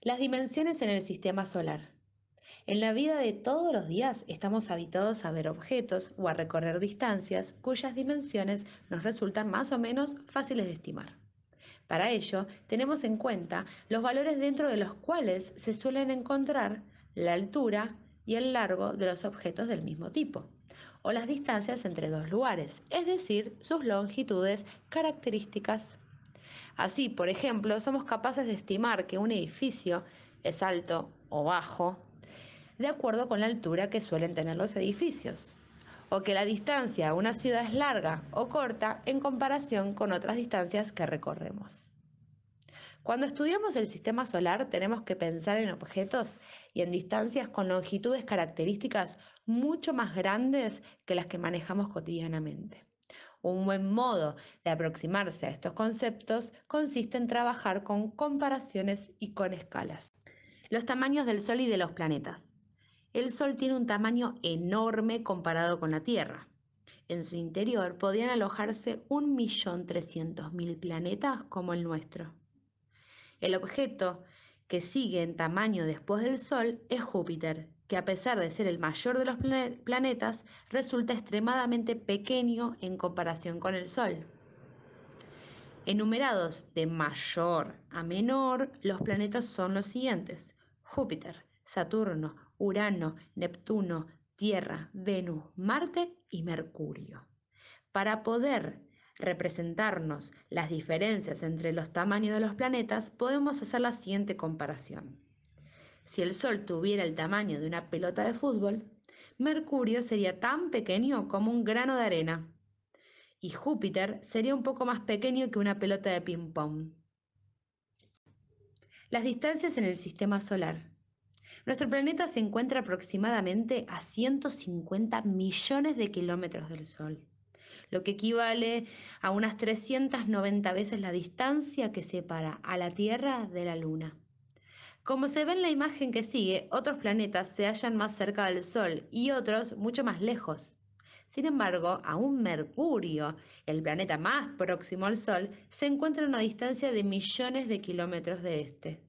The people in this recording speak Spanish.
Las dimensiones en el sistema solar. En la vida de todos los días estamos habituados a ver objetos o a recorrer distancias cuyas dimensiones nos resultan más o menos fáciles de estimar. Para ello, tenemos en cuenta los valores dentro de los cuales se suelen encontrar la altura y el largo de los objetos del mismo tipo, o las distancias entre dos lugares, es decir, sus longitudes, características Así, por ejemplo, somos capaces de estimar que un edificio es alto o bajo de acuerdo con la altura que suelen tener los edificios, o que la distancia a una ciudad es larga o corta en comparación con otras distancias que recorremos. Cuando estudiamos el sistema solar tenemos que pensar en objetos y en distancias con longitudes características mucho más grandes que las que manejamos cotidianamente. Un buen modo de aproximarse a estos conceptos consiste en trabajar con comparaciones y con escalas. Los tamaños del Sol y de los planetas. El Sol tiene un tamaño enorme comparado con la Tierra. En su interior podían alojarse 1.300.000 planetas como el nuestro. El objeto que sigue en tamaño después del Sol es Júpiter, que a pesar de ser el mayor de los planetas, resulta extremadamente pequeño en comparación con el Sol. Enumerados de mayor a menor, los planetas son los siguientes. Júpiter, Saturno, Urano, Neptuno, Tierra, Venus, Marte y Mercurio. Para poder representarnos las diferencias entre los tamaños de los planetas, podemos hacer la siguiente comparación. Si el Sol tuviera el tamaño de una pelota de fútbol, Mercurio sería tan pequeño como un grano de arena y Júpiter sería un poco más pequeño que una pelota de ping-pong. Las distancias en el sistema solar. Nuestro planeta se encuentra aproximadamente a 150 millones de kilómetros del Sol, lo que equivale a unas 390 veces la distancia que separa a la Tierra de la Luna. Como se ve en la imagen que sigue, otros planetas se hallan más cerca del Sol y otros mucho más lejos. Sin embargo, aún Mercurio, el planeta más próximo al Sol, se encuentra a una distancia de millones de kilómetros de este.